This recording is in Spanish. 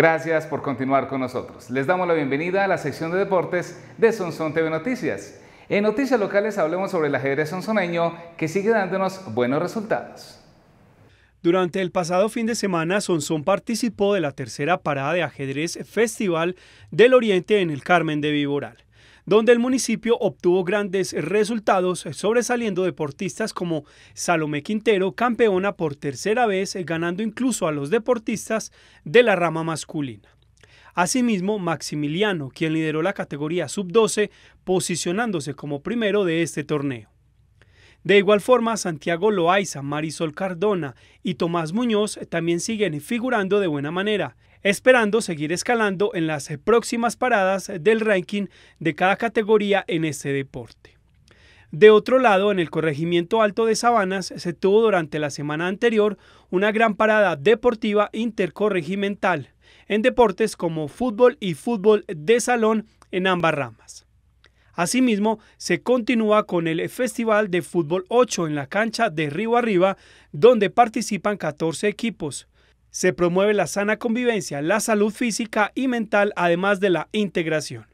Gracias por continuar con nosotros. Les damos la bienvenida a la sección de deportes de Sonson TV Noticias. En Noticias Locales hablemos sobre el ajedrez sonsoneño que sigue dándonos buenos resultados. Durante el pasado fin de semana, Sonson participó de la tercera parada de ajedrez Festival del Oriente en el Carmen de Viboral donde el municipio obtuvo grandes resultados, eh, sobresaliendo deportistas como Salomé Quintero, campeona por tercera vez, eh, ganando incluso a los deportistas de la rama masculina. Asimismo, Maximiliano, quien lideró la categoría sub-12, posicionándose como primero de este torneo. De igual forma, Santiago Loaiza, Marisol Cardona y Tomás Muñoz también siguen figurando de buena manera, esperando seguir escalando en las próximas paradas del ranking de cada categoría en este deporte. De otro lado, en el corregimiento alto de Sabanas se tuvo durante la semana anterior una gran parada deportiva intercorregimental en deportes como fútbol y fútbol de salón en ambas ramas. Asimismo, se continúa con el Festival de Fútbol 8 en la cancha de Río Arriba, donde participan 14 equipos. Se promueve la sana convivencia, la salud física y mental, además de la integración.